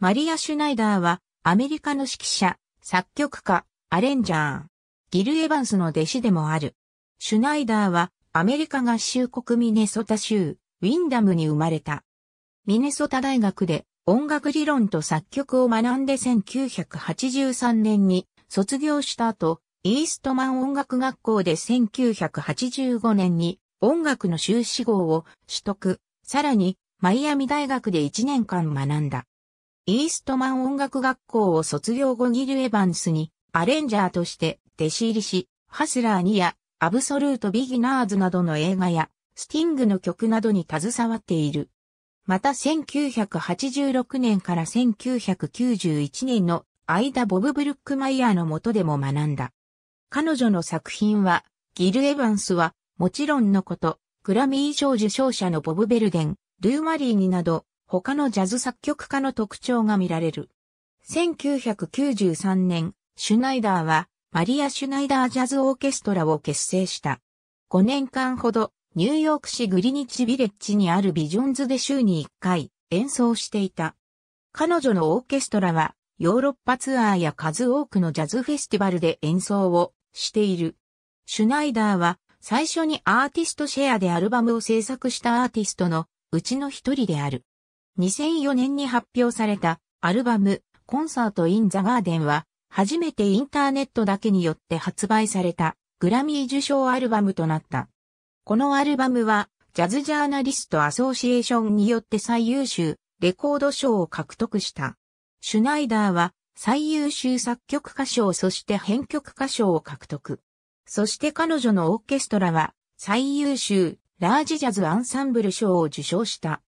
マリア・シュナイダーは、アメリカの指揮者、作曲家、アレンジャー、ギル・エヴァンスの弟子でもある。シュナイダーは、アメリカ合衆国ミネソタ州、ウィンダムに生まれた。ミネソタ大学で音楽理論と作曲を学んで1983年に卒業した後、イーストマン音楽学校で1985年に音楽の修士号を取得、さらにマイアミ大学で1年間学んだ。イーストマン音楽学校を卒業後ギル・エヴァンスにアレンジャーとして弟子入りし、ハスラー2やアブソルート・ビギナーズなどの映画やスティングの曲などに携わっている。また1986年から1991年の間ボブ・ブルックマイヤーの下でも学んだ。彼女の作品は、ギル・エヴァンスは、もちろんのこと、グラミー賞受賞者のボブ・ベルデン、ルーマリーニなど、他のジャズ作曲家の特徴が見られる。1993年、シュナイダーはマリア・シュナイダー・ジャズ・オーケストラを結成した。5年間ほど、ニューヨーク市グリニッチ・ビレッジにあるビジョンズで週に1回演奏していた。彼女のオーケストラは、ヨーロッパツアーや数多くのジャズフェスティバルで演奏をしている。シュナイダーは、最初にアーティストシェアでアルバムを制作したアーティストのうちの一人である。2004年に発表されたアルバムコンサート・イン・ザ・ガーデンは初めてインターネットだけによって発売されたグラミー受賞アルバムとなった。このアルバムはジャズジャーナリストアソーシエーションによって最優秀レコード賞を獲得した。シュナイダーは最優秀作曲歌賞そして編曲歌賞を獲得。そして彼女のオーケストラは最優秀ラージジャズアンサンブル賞を受賞した。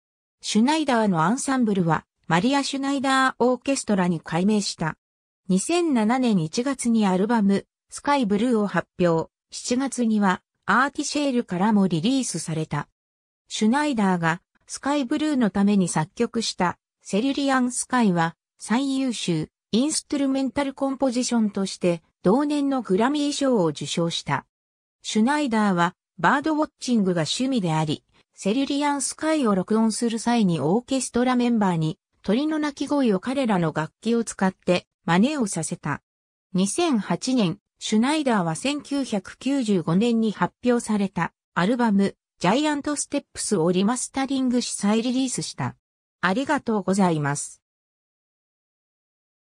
シュナイダーのアンサンブルは、マリア・シュナイダー・オーケストラに改名した。2007年1月にアルバム、スカイブルーを発表、7月には、アーティシェールからもリリースされた。シュナイダーが、スカイブルーのために作曲した、セリュリアン・スカイは、最優秀、インストゥルメンタルコンポジションとして、同年のグラミー賞を受賞した。シュナイダーは、バードウォッチングが趣味であり、セリュリアンスカイを録音する際にオーケストラメンバーに鳥の鳴き声を彼らの楽器を使って真似をさせた。2008年、シュナイダーは1995年に発表されたアルバムジャイアントステップスをリマスタリングし再リリースした。ありがとうございます。